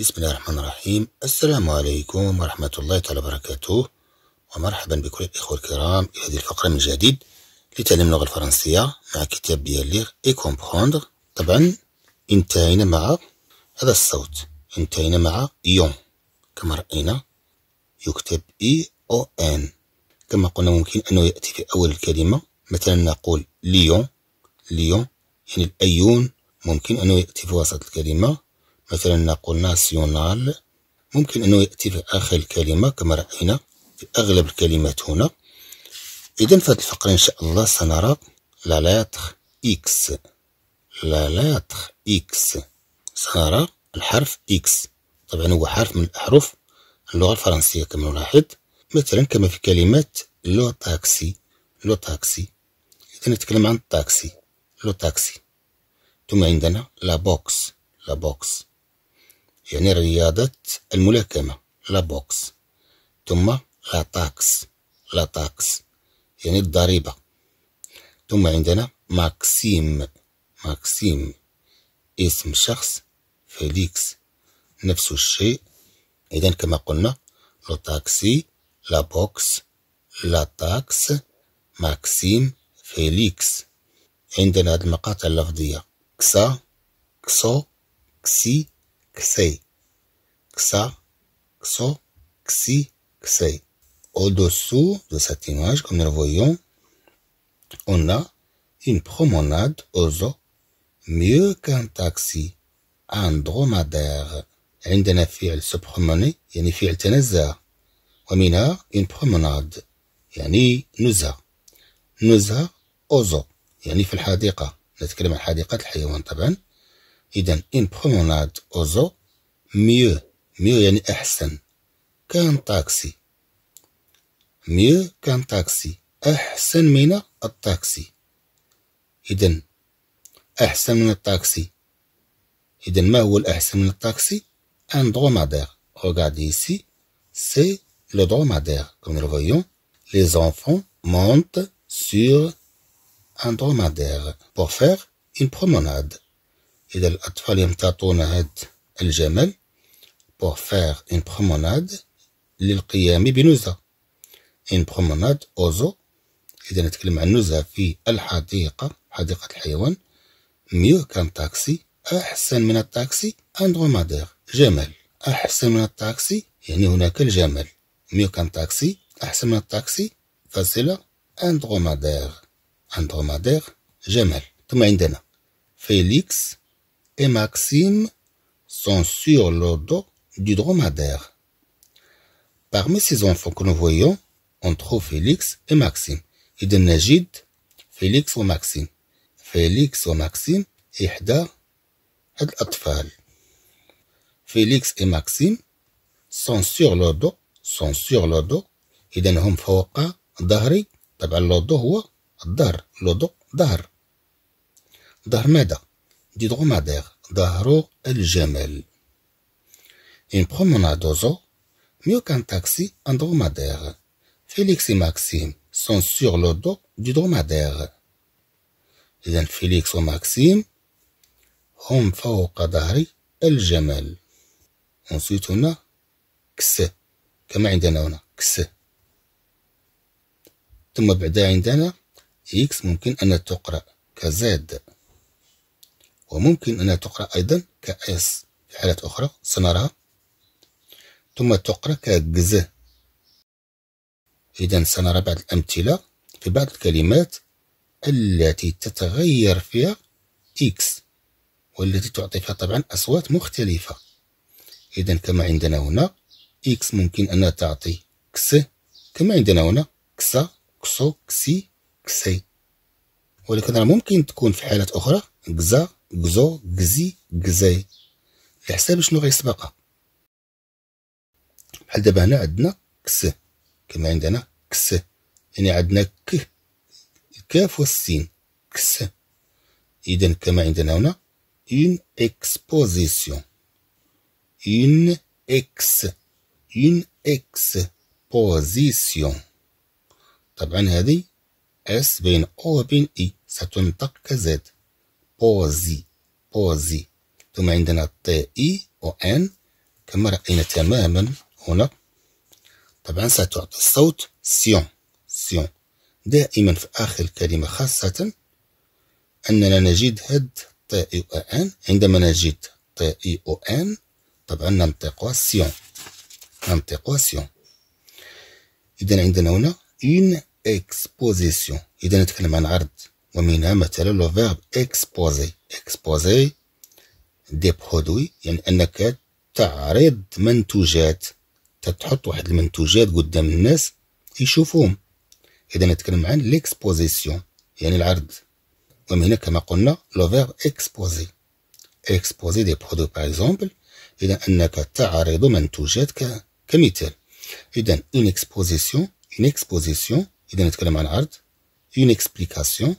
بسم الله الرحمن الرحيم السلام عليكم ورحمة الله تعالى وبركاته ومرحبا بكل الإخوة الكرام إلى هذه الفقرة من جديد لتعلم اللغة الفرنسية مع كتاب ديال ليغ إي كومبخوندغ طبعا انتهينا مع هذا الصوت انتهينا مع يوم كما رأينا يكتب إي أو إن كما قلنا ممكن أنه يأتي في أول الكلمة مثلا نقول ليون ليون يعني الأيون ممكن أنه يأتي في وسط الكلمة مثلا نقول ناسيونال ممكن أنه يأتي في آخر الكلمة كما رأينا في أغلب الكلمات هنا إذا في هذه الفقرة إن شاء الله سنرى لا لاتر إكس لا لاتر إكس سنرى الحرف إكس طبعا هو حرف من الأحرف اللغة الفرنسية كما نلاحظ مثلا كما في كلمة لو تاكسي لو تاكسي إذا نتكلم عن التاكسي لو تاكسي ثم عندنا لا بوكس لا بوكس يعني رياضة الملاكمة لا بوكس ثم لا تاكس لا تاكس يعني الضريبة ثم عندنا ماكسيم ماكسيم اسم شخص فيليكس نفس الشيء إذا كما قلنا لو تاكسي لا بوكس لا تاكس ماكسيم فيليكس عندنا هذه المقاطع اللفظية كسا كسو كسي ksei, Ksa xo, xi, ksei. Au-dessous de cette image, comme nous le voyons, on a une promenade aux zoo, mieux qu'un taxi, un dromadaire. عندنا فعل se promener يعني فعل تنزه ومنها une promenade يعني a nous أوزو يعني في الحديقة نتكلم عن Iden, une promenade au zoo mieux mieux يعني أحسن كان taxi, mieux qu'un taxi أحسن من un taxi. أحسن من un taxi, ما هو الأحسن من التاكسي un dromadaire regardez ici c'est le dromadaire comme nous le voyons les enfants montent sur un dromadaire pour faire une promenade إذا الأطفال يمتطون هذا الجمل pour faire une promenade للقيام بنزهة une promenade au zoo إذا نتكلم عن نزهة في الحديقة حديقة الحيوان mieux qu'un taxi أحسن من التاكسي أندرومادير جمل أحسن من التاكسي يعني هناك الجمل mieux qu'un taxi أحسن من التاكسي فاسيلا أندرومادير أندرومادير جمل ثم عندنا فيليكس Maxime sont sur le dos du dromadaire. Parmi ces enfants que nous voyons, on trouve Félix et Maxime. Et de Najid, Félix ou Maxime. Félix ou Maxime, et الأطفال. Félix et Maxime sont sur le dos, sont sur le dos. et' هم فوق ظهري. طبعا لو دو هو الظهر. dromadaire. دهروغ الجمل إن برومونادو زو ميو كان تاكسي أن درومادير فيليكس و ماكسيم سون سور لو دو دي درومادير إذن فيليكس و ماكسيم هم فوق ظهر الجمل ونسيت هنا كس كما عندنا هنا كس ثم بعد عندنا إكس ممكن أن تقرأ كزاد وممكن أنها تقرأ أيضا كأس في حالات أخرى سنراها ثم تقرأ كجز إذا سنرى بعض الأمثلة في بعض الكلمات التي تتغير فيها إكس والتي تعطي فيها طبعا أصوات مختلفة إذا كما عندنا هنا إكس ممكن أنها تعطي كس كما عندنا هنا كسا كسو كسي كسي ولكن ممكن تكون في حالات أخرى كزا كزو كزي كزاي على شنو غيسبقها بحال دابا هنا عندنا كس كما عندنا كس يعني عندنا ك الكاف والسين كس اذا كما عندنا هنا ان اكسبوزيسيون ان اكس اكس بوزيسيون طبعا هذه اس بين او وبين اي ستنطق كزاد أوزي أوزي ثم عندنا تي إي أو إن كما رأينا تماما هنا طبعا ستعطي الصوت سيون سيون دائما في آخر الكلمة خاصة أننا نجد هاد تي إي أو إن عندما نجد تي إي أو إن طبعا ننطقها سيون ننطقها سيون إذا عندنا هنا إن إكسبوزيسيون إذا نتكلم عن عرض ومنها مثلا لو فيرب اكسبوزي اكسبوزي دي برودوي يعني انك تعرض منتوجات تتحط واحد المنتوجات قدام الناس يشوفوهم اذا نتكلم عن ليكسبوزيسيون يعني العرض ومن هنا كما قلنا لو فيرب اكسبوزي اكسبوزي دي برودوي باغ اكزومبل اذا انك تعرض منتوجات ك... كمثال اذا اون اكسبوزيسيون اون اكسبوزيسيون اذا نتكلم عن عرض اون اكسبليكاسيون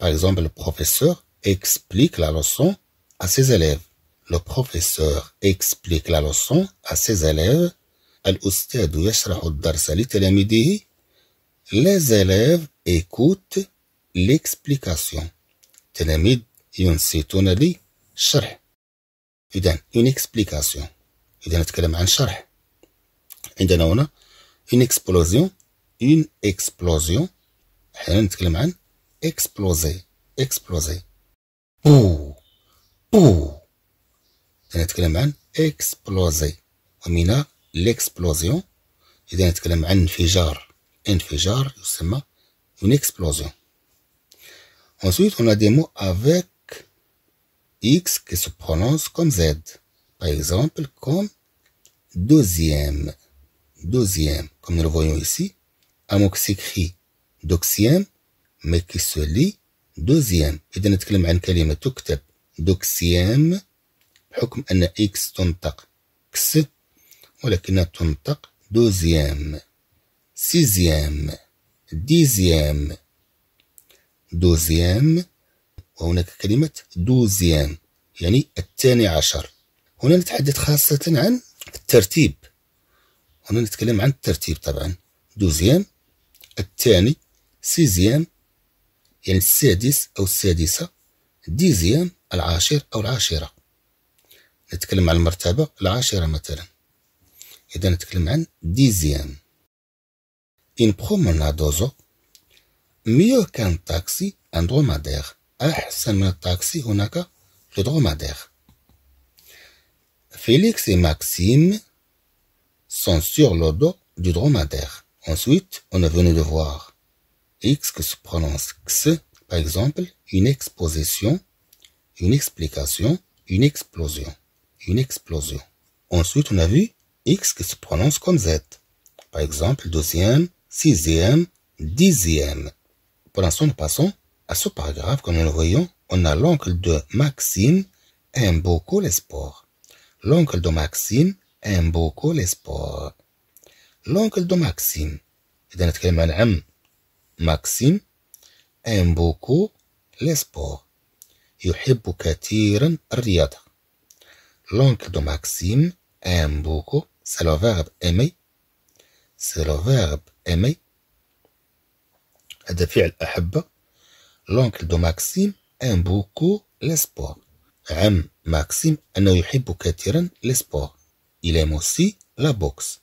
Par exemple, le professeur explique la leçon à ses élèves. Le professeur explique la leçon à ses élèves. Les élèves écoutent l'explication. une explication. une explosion. Une explosion exploser, exploser. Pou. Pou. l'explosion exploser l'explosion إذا نتكلم عن une explosion ensuite on a des mots avec X qui se prononce comme Z par exemple comme deuxième deuxième comme nous le voyons ici un mot ما دوزيام إذا نتكلم عن كلمة تكتب دوكسيام بحكم أن إكس تنطق كس ولكنها تنطق دوزيام سيزيام ديزيام دوزيام وهناك كلمة دوزيام يعني الثاني عشر هنا نتحدث خاصة عن الترتيب هنا نتكلم عن الترتيب طبعا دوزيام الثاني سيزيام يعني السادس أو السادسة العاشر أو العاشرة نتكلم المرتبة العاشرة مثلا إذا نتكلم عن Une promenade aux mieux qu'un taxi un dromadaire أحسن من التاكسي هناك le dromadaire Félix et Maxime sont sur le dos du dromadaire. Ensuite, on est venu de voir X que se prononce X, par exemple, une exposition, une explication, une explosion, une explosion. Ensuite, on a vu X que se prononce comme Z. Par exemple, deuxième, sixième, dixième. Pour l'instant, nous passons à ce paragraphe, comme nous le voyons, on a l'oncle de Maxime aime beaucoup les sports. L'oncle de Maxime aime beaucoup les sports. L'oncle de Maxime. qui un ماكسيم أم بوكو لي سبور يحب كثيرا الرياضة لونكل دو ماكسيم أم بوكو سي لو فيرب أيمي سي لو فيرب أيمي هذا فعل أحبة لونكل دو ماكسيم أم بوكو لي سبور عم ماكسيم أنه يحب كثيرا لي سبور موسي أوسي لا بوكس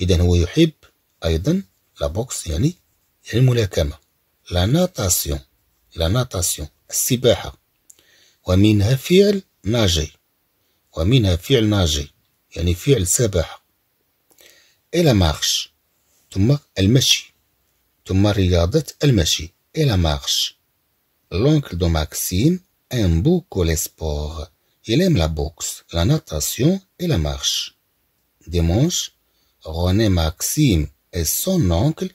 إذا هو يحب أيضا لا بوكس يعني الملاكمة la natation, لا ناتاسيون السباحة ومنها فعل ناجي ومنها فعل ناجي يعني فعل سباحة إلى مارش ثم المشي ثم المشي la مارش L'oncle de Maxime aime beaucoup les sports. Il aime la boxe, la natation et la marche. Dimanche, René Maxime et son oncle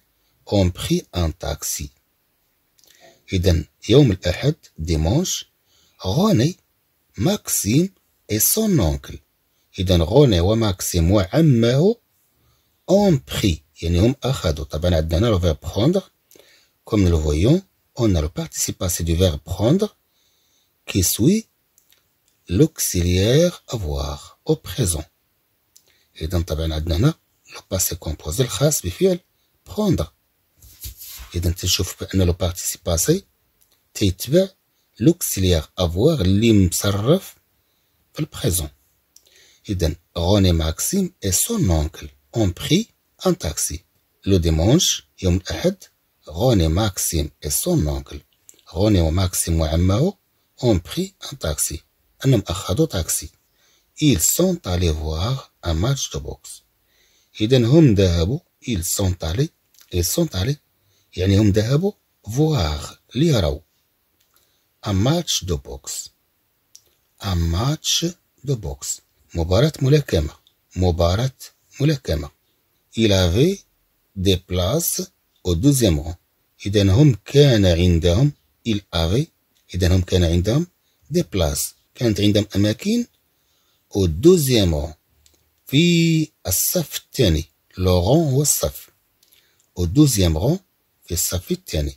ont pris un taxi. Iden, Yom l'Ehed, dimanche, René, Maxime et son oncle. Et Iden, René et Maxime et ont pris. Yen, Yom Ahadou. Taban, Adana, le verbe prendre. Comme nous le voyons, on a le participe passé du verbe prendre qui suit l'auxiliaire avoir au présent. Et dans Taban le passé composé, le chas, prendre. Il y a un petit le participe passé. Il y a un petit l'auxiliaire à voir Le présent. Et y a René Maxime et son oncle ont pris un taxi. Le dimanche, il y a un René Maxime et son oncle. René Maxime et son ont pris un taxi. Ils sont allés voir un match de boxe. Il y a un Ils sont allés et sont allés. يعني هم ذهبوا فواغ ليروا a ماتش دو بوكس a ماتش دو بوكس مباراة ملاكمة مباراة ملاكمة إلى في دي بلاس او دوزيام إذا هم كان عندهم إل أفي إذا هم كان عندهم دي بلاس كانت عندهم أماكن او دوزيام في الصف الثاني لوغون هو الصف او دوزيام rang في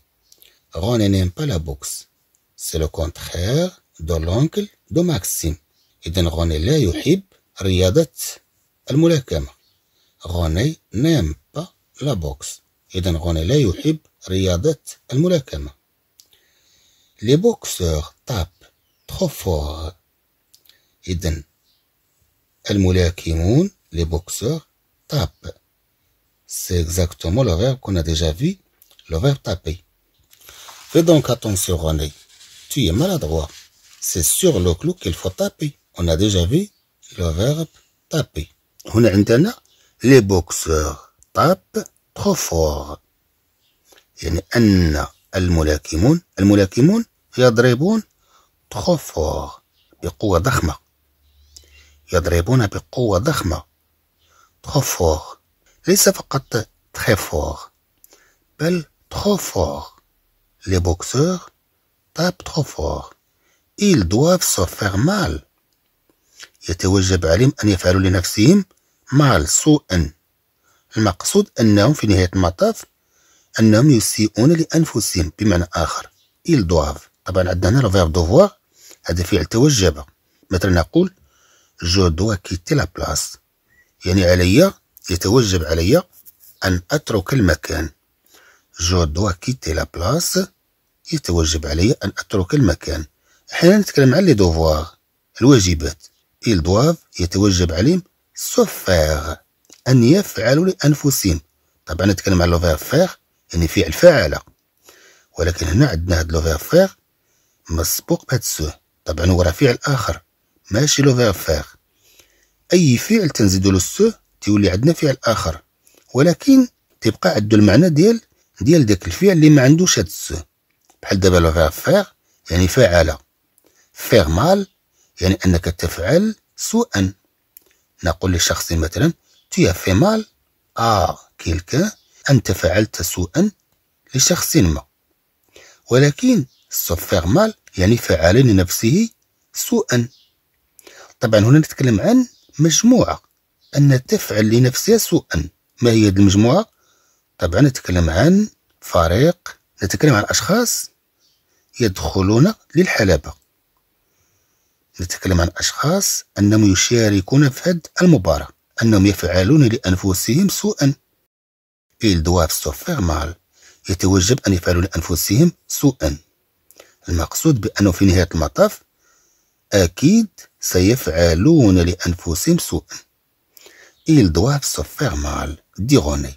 n'aime pas la boxe. C'est le contraire de l'oncle de Maxime. إذن روني لا يحب Al الملاكمة. روني n'aime pas la boxe. إذن روني لا يحب رياضة الملاكمة. Les boxeurs tapent trop fort. de. الملاكمون les boxeurs tapent. C'est exactement le verbe qu'on a déjà vu le verre tapé. Fais donc attention, René. Tu es maladroit. C'est sur le clou qu'il faut taper. On a déjà vu le verbe taper. On a maintenant les boxeurs tapent trop fort. يعني أن الملاكمون الملاكمون يضربون trop fort بقوة ضخمة يضربون بقوة ضخمة trop fort ليس فقط très fort بل trop fort. Les boxeurs طاب ترو فور إيل دواف سو faire مال يتوجب عليهم أن يفعلوا لنفسهم مال سوءا المقصود أنهم في نهاية المطاف أنهم يسيئون لأنفسهم بمعنى آخر إيل دواف طبعا عندنا هنا الفيرب دوفوار هذا فعل توجب مثلا نقول جو دوا كيتي لا بلاس يعني علي يتوجب علي أن أترك المكان جودوا كيتي لا بلاس يتوجب علي أن أترك المكان أحيانا نتكلم عن لي دوفوار الواجبات ايل دواف يتوجب عليهم سوفير أن يفعلوا لأنفسهم طبعا نتكلم على لوفير فير يعني فعل فعل ولكن هنا عندنا هاد لوفير فير مسبوق بهاد السو طبعا هو راه فعل آخر ماشي لوفير فير أي فعل تنزيدو له سو تولي عندنا فعل آخر ولكن تبقى عندو المعنى ديال ديال داك الفعل اللي ما عندوش هاد السو بحال دابا لو فيرب فيغ يعني فعل فيغ مال يعني انك تفعل سوءا نقول لشخص مثلا تو في مال ا كيلك أنت فعلت سوءا لشخص ما ولكن سو فير مال يعني فعل لنفسه سوءا طبعا هنا نتكلم عن مجموعة أن تفعل لنفسها سوءا ما هي هذه المجموعة طبعا نتكلم عن فريق نتكلم عن أشخاص يدخلون للحلبة نتكلم عن أشخاص أنهم يشاركون في هذه المباراة أنهم يفعلون لأنفسهم سوءا ايل doivent سوفير مال يتوجب أن يفعلوا لأنفسهم سوءا المقصود بأنه في نهاية المطاف أكيد سيفعلون لأنفسهم سوءا ايل doivent سوفير مال ديغوني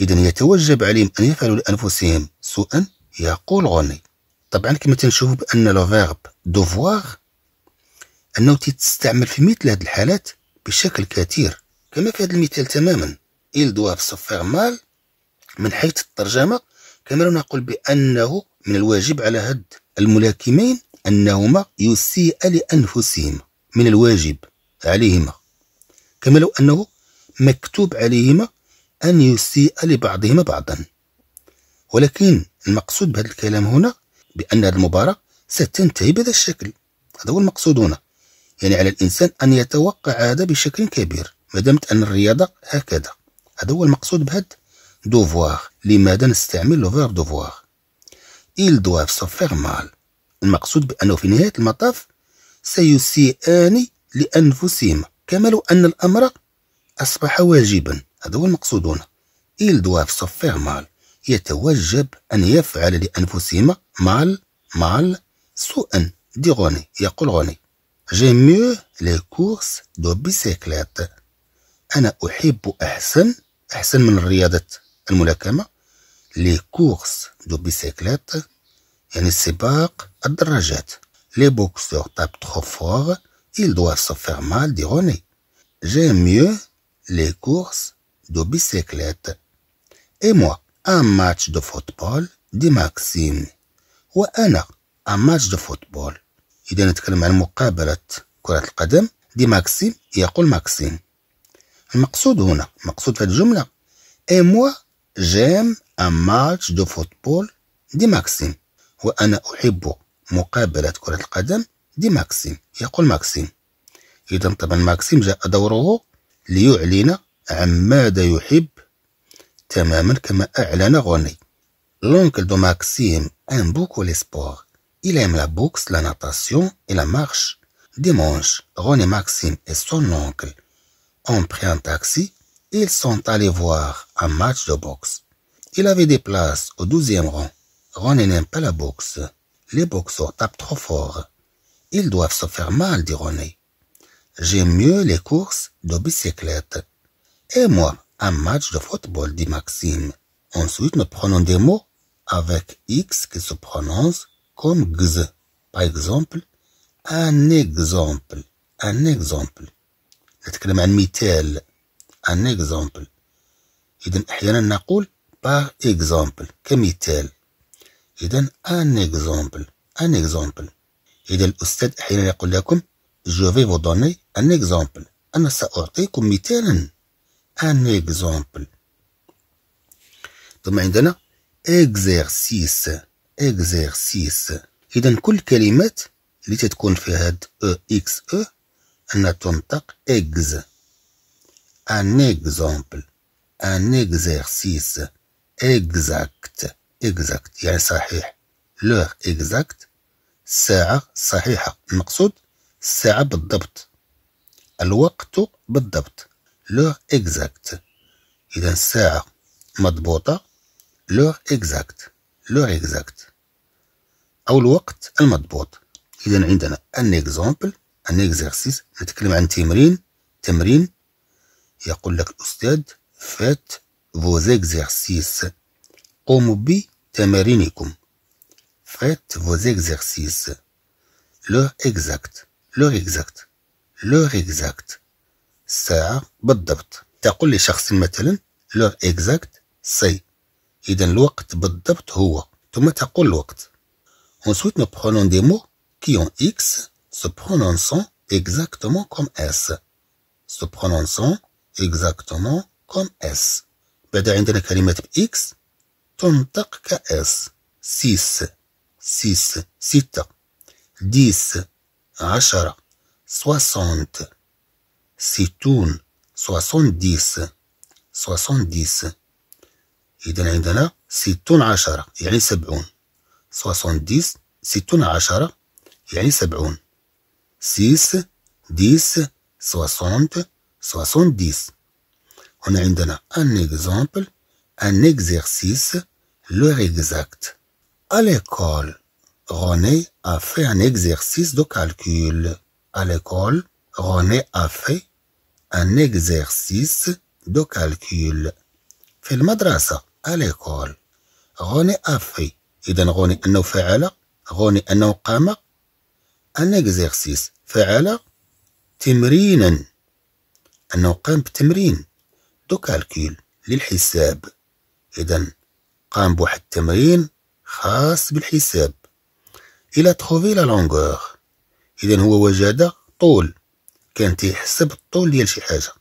إذا يتوجب عليهم أن يفعلوا لأنفسهم سوءا يقول غني طبعا كما تنشوف بأن لو فيرب دوفواغ أنه تستعمل في مثل هذه الحالات بشكل كثير كما في هذا المثال تماما إل دواف سوفيغ مال من حيث الترجمة كما لو نقول بأنه من الواجب على هاد الملاكمين أنهما يسيء لأنفسهما من الواجب عليهما كما لو أنه مكتوب عليهما أن يسيء لبعضهما بعضا ولكن المقصود بهذا الكلام هنا بأن هذه المباراة ستنتهي بهذا الشكل هذا هو المقصود هنا يعني على الإنسان أن يتوقع هذا بشكل كبير ما دامت أن الرياضة هكذا هذا هو المقصود بهذا دوفوار لماذا نستعمل لوفير دوفوار إيل دواف سو مال المقصود بأنه في نهاية المطاف سيسيئان لأنفسهما كما لو أن الأمر أصبح واجبا هذا هو المقصود هنا إيل doivent se مال يتوجب أن يفعل لأنفسهما مال مال سوءا دي غني يقول غني j'aime ميو لي كورس دو bicyclette أنا أحب أحسن أحسن من رياضة الملاكمة لي كورس دو بيسيكليت يعني سباق الدراجات لي بوكسور تاب تخو فور il doit se مال دي غوني René ميو لي كورس دو bicyclette اي moi ان ماتش دو فوتبول دي ماكسيم وأنا ان ماتش دو فوتبول إذا نتكلم عن مقابلة كرة القدم دي ماكسيم يقول ماكسيم المقصود هنا مقصود في الجملة اي موا جيم ان ماتش دو فوتبول دي ماكسيم وأنا أحب مقابلة كرة القدم دي ماكسيم يقول ماكسيم إذا طبعا ماكسيم جاء دوره ليعلن L'oncle de Maxime aime beaucoup les sports. Il aime la boxe, la natation et la marche. Dimanche, René Maxime et son oncle ont pris un taxi ils sont allés voir un match de boxe. Il avait des places au douzième rang. René n'aime pas la boxe. Les boxeurs tapent trop fort. Ils doivent se faire mal, dit René. J'aime mieux les courses de bicyclette et moi, un match de football, dit Maxime. Ensuite, nous prenons des mots avec X qui se prononce comme gz. Par exemple, un exemple, un exemple. un un exemple. Et par exemple, comme Et donc, un exemple, un exemple. Et donc, je vais vous donner un exemple. Je vais vous donner un ان اكزومبل ثم عندنا اكزيرسيس اكزيرسيس اذا كل كلمات اللي تتكون فيها هاد او اكس او انها تنطق اكز ان اكزومبل ان اكزيرسيس اكزاكت اكزاكت يعني صحيح لوغ اكزاكت الساعة صحيحة المقصود الساعة بالضبط الوقت بالضبط لور اكزاكت اذا الساعه مضبوطه لور اكزاكت لور اكزاكت او الوقت المضبوط اذا عندنا ان اكزومبل ان اكزرسيس نتكلم عن تمرين تمرين يقول لك الاستاذ فات فوز اكزرسيس قوموا بتمارينكم فات فوز اكزرسيس لور اكزاكت لور اكزاكت لور اكزاكت الساعة بالضبط تقول لشخص مثلا لور اكزاكت سي إذا الوقت بالضبط هو ثم تقول الوقت Ensuite, nous prenons des mots qui ont X se prononçant exactement comme S. Se prononçant exactement comme S. بعد عندنا كلمة X تنطق كS. 6 6 ستة 10 عشرة 60 60 70 70 10 70 70 60 10 يعني 60 10 60 70 On a عندنا un exemple un exercice le vrai à l'école René a fait un exercice de calcul à l'école René a fait un exercice de calcul. في المدرسة à l'école. René a fait. إذا غني أنه فعل غني أنه قام ان اكزيرسيس فعل تمرينا أنه قام بتمرين دو كالكول للحساب إذا قام بواحد التمرين خاص بالحساب إلى تخوفي لا لونغور إذا هو وجد طول كان تيحسب الطول ديال شي حاجه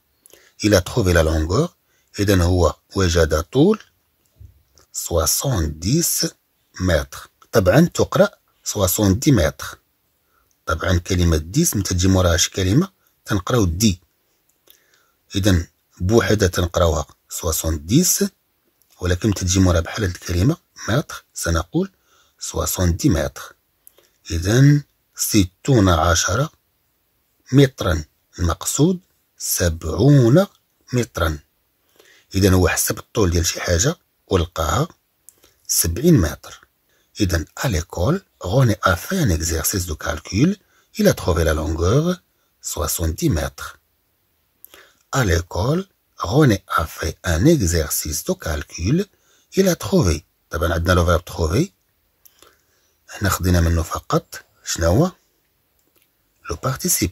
الى تروفي لا لونغور اذا هو وجد طول 70 متر طبعا تقرا 70 متر طبعا كلمه ديس متجي موراها شي كلمه تنقراو دي اذا بوحده تنقراوها 70 ولكن تجي موراها بحال هاد الكلمه متر سنقول 70 متر اذا 60 عشرة مترا المقصود سبعون مترا اذا هو حسب الطول ديال شي حاجه ولقاها سبعين متر اذا على ليكول غوني افي ان اكزيرسيس دو كالكول الى تروفي لا لونغور 60 متر على ليكول غوني افي ان اكزيرسيس دو كالكول الى تروفي طبعا عندنا لو فيرب تروفي حنا خدينا منه فقط شنو هو لو بارتيسيب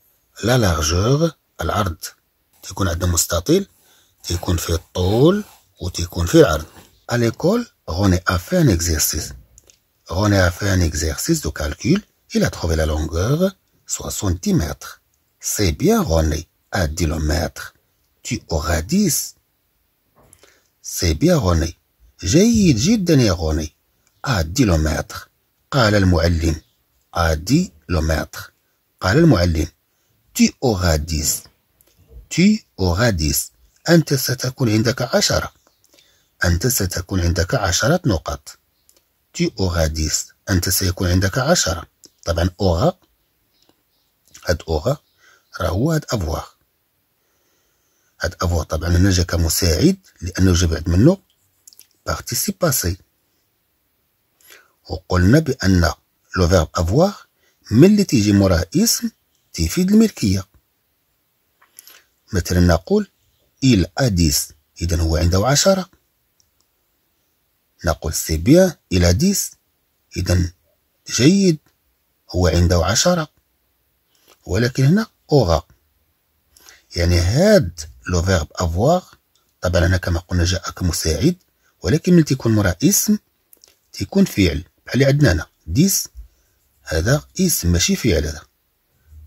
la largeur à تيكون عندنا مستطيل الطول وتيكون العرض à l'école René a fait un exercice René a fait un exercice de calcul il a trouvé la longueur 60 mètres. C'est bien, René, à dit le maître. Tu auras 10. C'est bien, René. J'ai dit, j'ai René, à 10 le maître. le À 10 le maître. le tu auras 10 tu auras 10 أنت ستكون عندك عشرة أنت ستكون عندك عشرة نقط tu auras 10 أنت سيكون عندك عشرة طبعا أوغا هاد أوغا راه هو هاد أفواغ هاد أفواغ طبعا هنا جا كمساعد لأنه جا بعد منه بارتيسيباسي وقلنا بأن لو فيرب أفواغ ملي تيجي موراه اسم تفيد الملكية مثلا نقول إل أديس إذا هو عنده عشرة نقول سي بيان إل أديس إذا جيد هو عنده عشرة ولكن هنا أوغا يعني هاد لو فيرب أفواغ طبعا هنا كما قلنا جاء كمساعد ولكن ملي تيكون مرا اسم تيكون فعل بحال اللي عندنا هنا ديس هذا اسم ماشي فعل هذا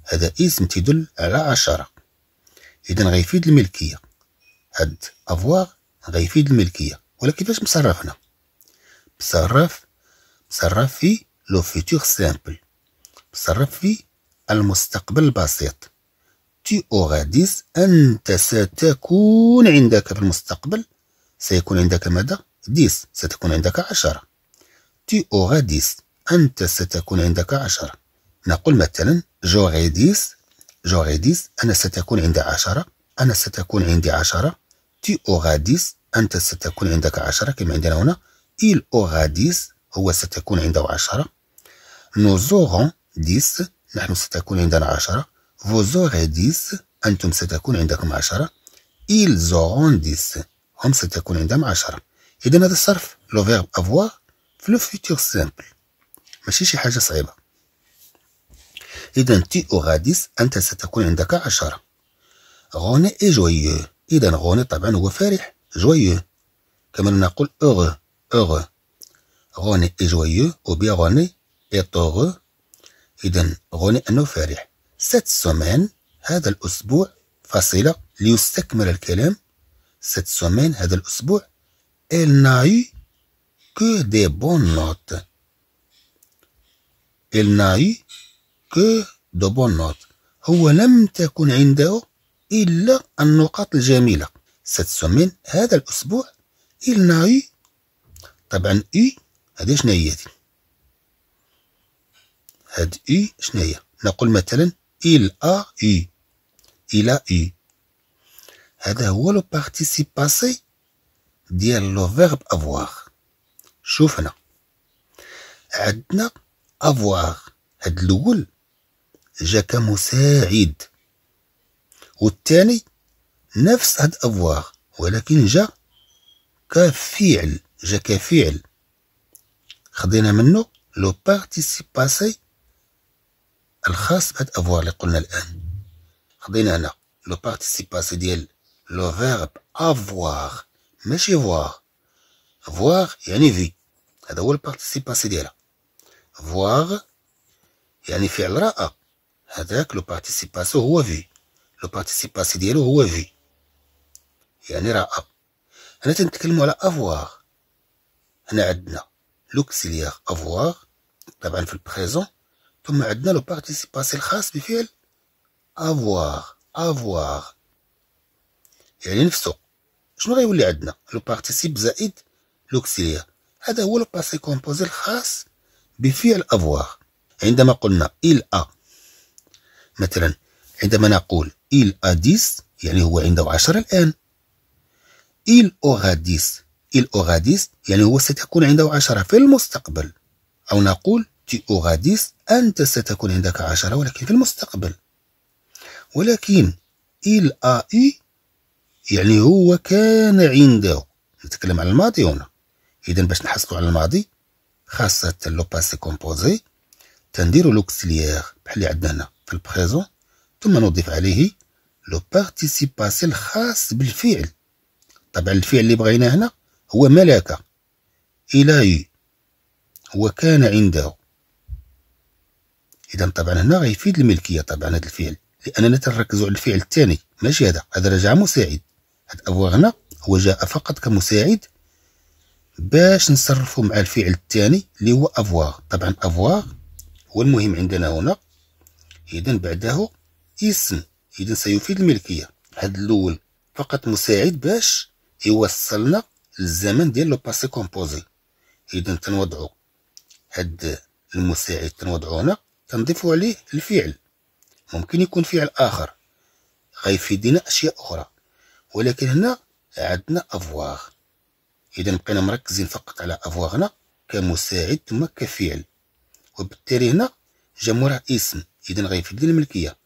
هذا اسم تيدل على عشرة إذا غيفيد الملكية هاد أفواغ غيفيد الملكية ولكن كيفاش مصرفنا مصرف مصرف في لو فيتور سامبل مصرف في المستقبل البسيط تي ديس أنت ستكون عندك في المستقبل سيكون عندك مدى ديس ستكون عندك عشرة تي ديس أنت ستكون عندك عشرة نقول مثلا جوغيديس جوغيديس أنا ستكون عندي عشرة أنا ستكون عندي عشرة تي أوغاديس أنت ستكون عندك عشرة كما عندنا هنا إل أوغاديس هو ستكون عنده عشرة نوزوغون ديس نحن ستكون عندنا عشرة زوغي ديس أنتم ستكون عندكم عشرة إل زوغون ديس هم ستكون عندهم عشرة إذا هذا الصرف لو فيرب أفوار في لو فيتور سامبل ماشي شي حاجة صعيبة إذا تي أوغاديس أنت ستكون عندك عشرة غوني إي جويو إذا غوني طبعا هو فرح جويو كما نقول أوغ، أوغ. غوني إي جويو أو بيا غوني إي طوغ إذا غوني أنه فرح ست سومان هذا الأسبوع فصيلة ليستكمل الكلام ست سومان هذا الأسبوع إل ناي كو دي بون نوت. إل ناي كو دو بون نوت هو لم تكن عنده إلا النقاط الجميلة cette سومين هذا الأسبوع il n'a eu طبعا اي هذه شنو هي هذه هاد اي شنو هي نقول مثلا il a eu il a eu هذا هو لو بارتيسيب باسي ديال لو فيرب افوار شوف هنا عندنا افوار هاد الاول جا كمساعد والثاني نفس هاد افواغ ولكن جا كفعل جا كفعل خدينا منه لو باغتيسيباسي الخاص بهاد افواغ اللي قلنا الان خدينا هنا لو باغتيسيباسي ديال لو فيرب افواغ ماشي فواغ فواغ يعني في هذا هو البارتيسيب ديالها فواغ يعني فعل رأى هذاك لو بارتيسيباسيون هو في لو بارتيسيباسيون ديالو هو في يعني راه اب هنا تنتكلموا على افواغ هنا عندنا لوكسيليير افواغ طبعا في البريزون ثم عندنا لو بارتيسيباسيون الخاص بفعل افواغ افواغ يعني نفسو شنو غيولي عندنا لو بارتيسيب زائد لوكسيليير هذا هو لو باسي كومبوزي الخاص بفعل افواغ عندما قلنا il a مثلا عندما نقول إيل أديس يعني هو عنده عشرة الآن إيل أوغاديس إيل أوغاديس يعني هو ستكون عنده عشرة في المستقبل أو نقول تي أوغاديس أنت ستكون عندك عشرة ولكن في المستقبل ولكن إيل أي يعني هو كان عنده نتكلم على الماضي هنا إذا باش نحصلو على الماضي خاصة لو باسي كومبوزي تندير لوكسليير بحال لي عندنا هنا article ثم نضيف عليه لو بارتيسيباسي الخاص بالفعل طبعا الفعل اللي بغيناه هنا هو ملكة إلى هو كان عنده إذا طبعا هنا غيفيد الملكية طبعا هذا الفعل لأننا تنركزوا على الفعل الثاني ماشي هذا هذا رجع مساعد هاد هنا هو جاء فقط كمساعد باش نصرفو مع الفعل الثاني اللي هو افواغ طبعا افواغ هو المهم عندنا هنا إذا بعده اسم إذا سيفيد الملكية هذا الأول فقط مساعد باش يوصلنا للزمن ديال لو باسي كومبوزي إذا تنوضعو هاد المساعد تنوضعو هنا تنضيفو عليه الفعل ممكن يكون فعل آخر غيفيدنا أشياء أخرى ولكن هنا عندنا أفواغ إذا بقينا مركزين فقط على أفواغنا كمساعد ثم كفعل وبالتالي هنا جا موراه اسم إذا غيفيد الملكية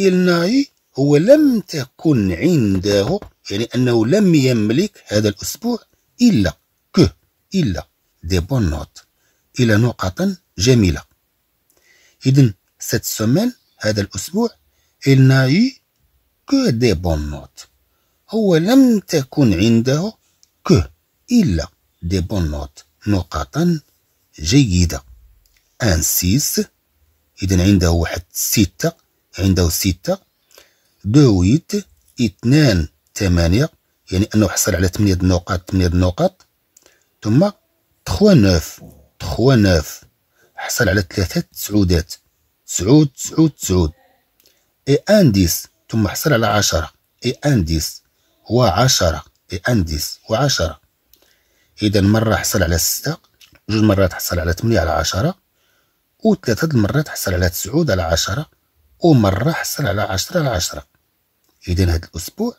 إلناي هو لم تكن عنده يعني أنه لم يملك هذا الأسبوع إلا ك إلا دي بون نوت إلى نقط جميلة إذن سيت سومان هذا الأسبوع إلناي ك دي بون نوت هو لم تكن عنده ك إلا دي بون نوت نقطا جيدة ان إذا عنده واحد ستة عنده ستة دو ويت اثنان ثمانية يعني أنه حصل على ثمانية نقاط ثمانية نقاط ثم تخوا نوف تخوا نوف حصل على ثلاثة سعودات سعود سعود سعود اي انديس ثم حصل على عشرة اي انديس هو عشرة اي انديس هو عشرة إذا مرة حصل على ستة جوج مرات حصل على ثمانية على عشرة وثلاثة د المرات حصل على تسعود على عشرة ومرة حصل على عشرة على عشرة إذن هذا الأسبوع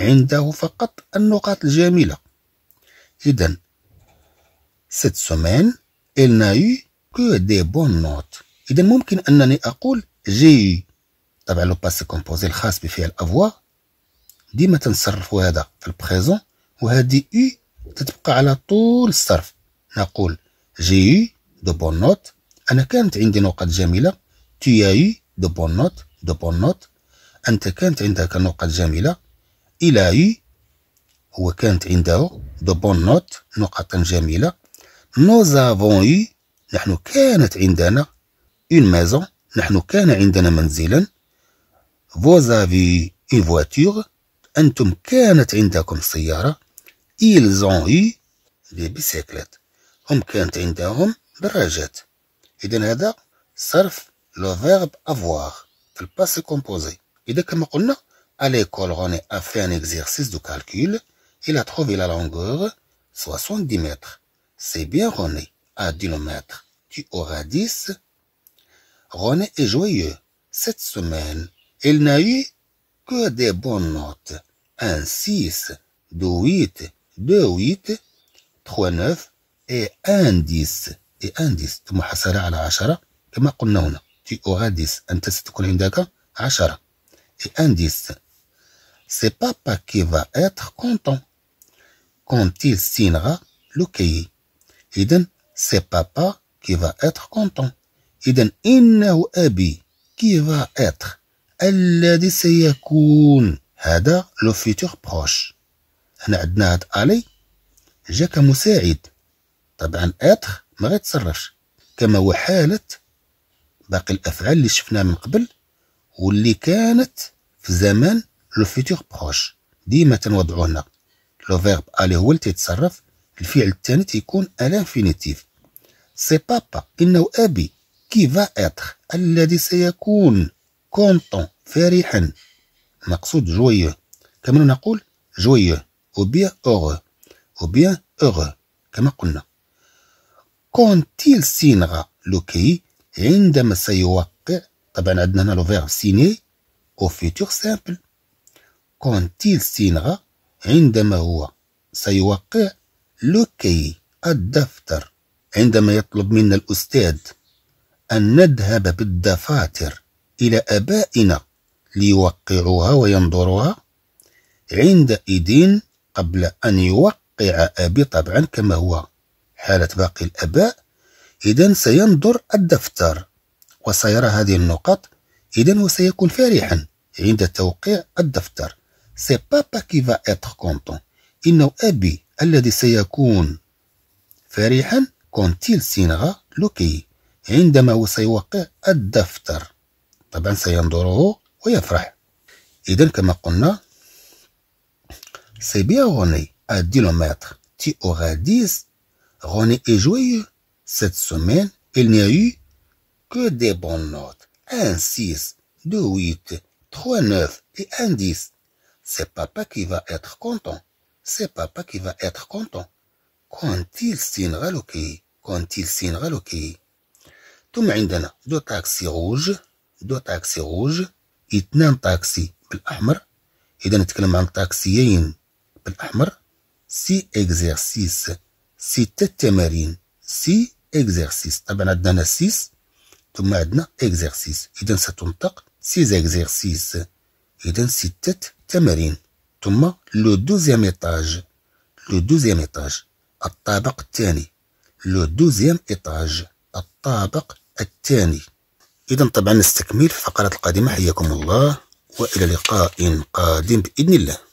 عنده فقط النقاط الجميلة إذن ست سومين إل n'a كو دي بون نوت إذن ممكن أنني أقول جي طبعا لو باس كومبوزي الخاص بفعل أفوا ديما تنصرفو هذا في البريزون وهادي إي تتبقى على طول الصرف نقول جي دو بون نوت أنا كانت عندي نقط جميلة تي اي دو بون نوت دو بون نوت أنت كانت عندك نقط جميلة الى اي هو كانت عنده دو بون نوت نقط جميلة نو زافون اي نحن كانت عندنا اون مازون نحن كان عندنا منزلا فوزافي اون eu أنتم كانت عندكم سيارة ايلزون اي eu des هم كانت عندهم دراجات Et إذن هذا صرف لو pas se composer. Et comme on كما dit, à l'école, René a fait un exercice de calcul. Il a trouvé la longueur 70 mètres. C'est bien, René, à 10 mètres, Tu auras 10. René est joyeux. Cette semaine, il n'a eu que des bonnes notes. Un 6, 2, 8, 2, 8, 3, 9 et un 10. اي انديس ثم حصل على عشرة كما قلنا هنا تي اوغاديس انت ستكون عندك عشرة اي انديس سي بابا كي فا اتر كونتون كونتيل سينغا لو كيي اذا سي بابا كي فا اتر كونتون اذن انه ابي كي فا اتر الذي سيكون هذا لو فيتور بروش هنا عندنا هاد الي جا كمساعد طبعا اتر ما غيتصرفش كما هو حالة باقي الأفعال اللي شفناها من قبل واللي كانت في زمان لو فيتور بروش ديما تنوضعو هنا لو فيرب الي هو اللي تيتصرف الفعل الثاني تيكون الانفينيتيف سي بابا انه ابي كي فا اتر الذي سيكون كونتون فرحا مقصود جويو كما نقول جويو او بيان اوغو او بيان اوغو كما قلنا كونتيل سينغا لوكي عندما سيوقع طبعا عندنا هنا لو فيرب سيني أو فيتور سامبل كونتيل سينغا عندما هو سيوقع لوكي الدفتر عندما يطلب منا الأستاذ أن نذهب بالدفاتر إلى أبائنا ليوقعوها وينظروها عندئذ قبل أن يوقع أبي طبعا كما هو حالة باقي الآباء إذا سينظر الدفتر وسيرى هذه النقط إذا وسيكون فرحا عند توقيع الدفتر سي بابا كي فا إتر كونتون إنه أبي الذي سيكون فرحا كونتيل سينغا لوكي عندما وسيوقع الدفتر طبعا سينظره ويفرح إذا كما قلنا سي بيان غوني أدي 10 تي أوغا auras René est joyeux. Cette semaine, il n'y a eu que des bonnes notes. Un 6, 2 8, 3 9 et un 10. C'est papa qui va être content. C'est papa qui va être content. Quand il signera le Quand il signera le deux taxis rouges. Deux taxis rouges. Et تاكسي روج اثنان تاكسي بالاحمر إذا نتكلم عن تاكسيين بالاحمر سي exercice. ستة تمارين سي اكزرسيس طبعا عندنا سيس ثم عندنا اكزرسيس اذا ستنطق سيز اكزرسيس اذا ستة تمارين ثم لو دوزيام ايطاج لو دوزيام ايطاج الطابق الثاني لو دوزيام ايطاج الطابق الثاني اذا طبعا نستكمل الفقرات القادمه حياكم الله والى لقاء قادم باذن الله